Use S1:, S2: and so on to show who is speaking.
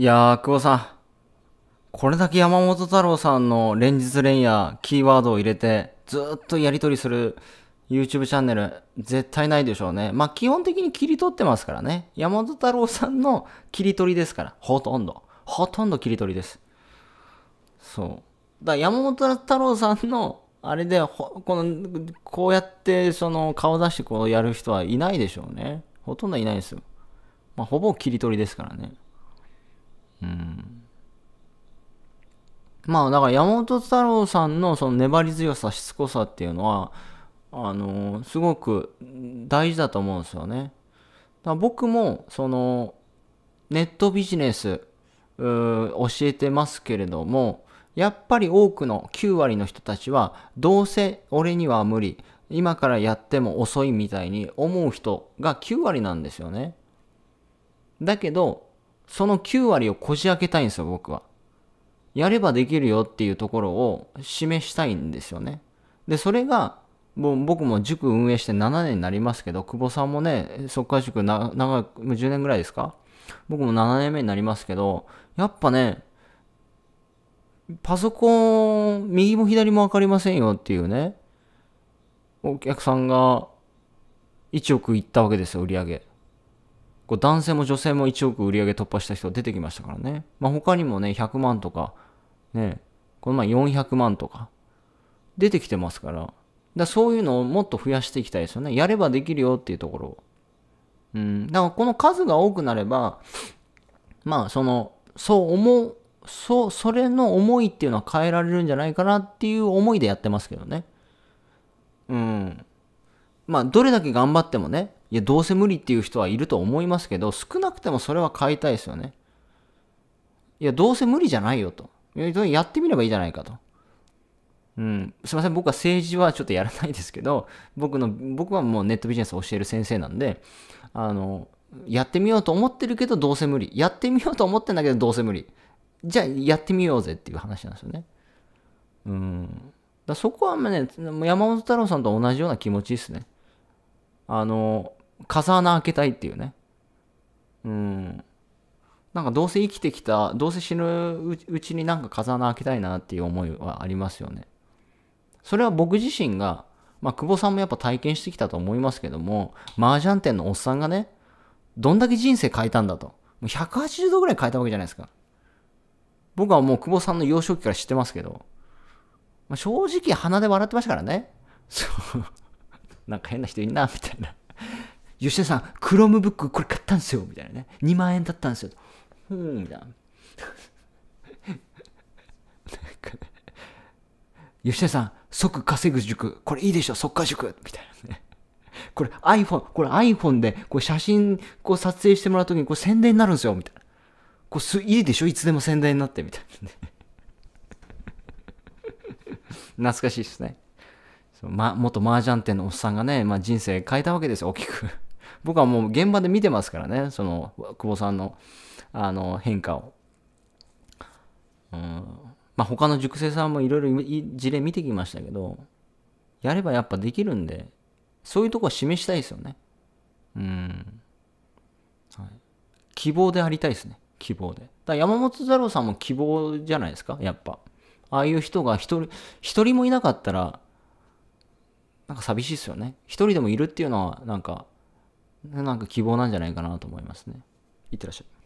S1: いやー、久保さん。これだけ山本太郎さんの連日連夜キーワードを入れてずっとやり取りする YouTube チャンネル絶対ないでしょうね。まあ基本的に切り取ってますからね。山本太郎さんの切り取りですから。ほとんど。ほとんど切り取りです。そう。だから山本太郎さんのあれでこの、こうやってその顔出してこうやる人はいないでしょうね。ほとんどいないですよ。まあほぼ切り取りですからね。うん。まあだから山本太郎さんのその粘り強さしつこさっていうのはあのー、すごく大事だと思うんですよね。だ僕もそのネットビジネス教えてますけれどもやっぱり多くの9割の人たちはどうせ俺には無理今からやっても遅いみたいに思う人が9割なんですよね。だけどその9割をこじ開けたいんですよ、僕は。やればできるよっていうところを示したいんですよね。で、それが、もう僕も塾運営して7年になりますけど、久保さんもね、即家塾な、長く、10年ぐらいですか僕も7年目になりますけど、やっぱね、パソコン、右も左もわかりませんよっていうね、お客さんが1億いったわけですよ、売り上げ。こう男性も女性も1億売り上げ突破した人出てきましたからね。まあ、他にもね、100万とか、ね、この前400万とか、出てきてますから。だそういうのをもっと増やしていきたいですよね。やればできるよっていうところうん。だからこの数が多くなれば、まあその、そう思う、そう、それの思いっていうのは変えられるんじゃないかなっていう思いでやってますけどね。うん。まあどれだけ頑張ってもね、いや、どうせ無理っていう人はいると思いますけど、少なくてもそれは変えたいですよね。いや、どうせ無理じゃないよと。やってみればいいじゃないかと。うん、すいません、僕は政治はちょっとやらないですけど、僕の、僕はもうネットビジネスを教える先生なんで、あの、やってみようと思ってるけどどうせ無理。やってみようと思ってんだけどどうせ無理。じゃあやってみようぜっていう話なんですよね。うん。だそこはね、山本太郎さんと同じような気持ちですね。あの、風穴開けたいっていうね。うん。なんかどうせ生きてきた、どうせ死ぬうちになんか風穴開けたいなっていう思いはありますよね。それは僕自身が、まあ、久保さんもやっぱ体験してきたと思いますけども、麻雀店のおっさんがね、どんだけ人生変えたんだと。もう180度ぐらい変えたわけじゃないですか。僕はもう久保さんの幼少期から知ってますけど、まあ、正直鼻で笑ってましたからね。そう。なんか変な人いんな、みたいな。吉田さん、クロームブックこれ買ったんですよみたいなね。2万円だったんですよ。ふーん、みたいな。吉田さん、即稼ぐ塾、これいいでしょ、即稼塾みたいなね。これ iPhone、これ iPhone でこう写真こう撮影してもらうときにこう宣伝になるんですよ、みたいな。こうすいいでしょ、いつでも宣伝になって、みたいなね。懐かしいですね。そのま、元麻雀店のおっさんがね、まあ、人生変えたわけですよ、大きく僕はもう現場で見てますからね、その、久保さんの、あの、変化を。うん。まあ、他の塾生さんもいろいろ事例見てきましたけど、やればやっぱできるんで、そういうとこは示したいですよね。うん。はい。希望でありたいですね。希望で。だ山本太郎さんも希望じゃないですか、やっぱ。ああいう人が一人、一人もいなかったら、なんか寂しいですよね。一人でもいるっていうのは、なんか、なんか希望なんじゃないかなと思いますね。いってらっしゃい。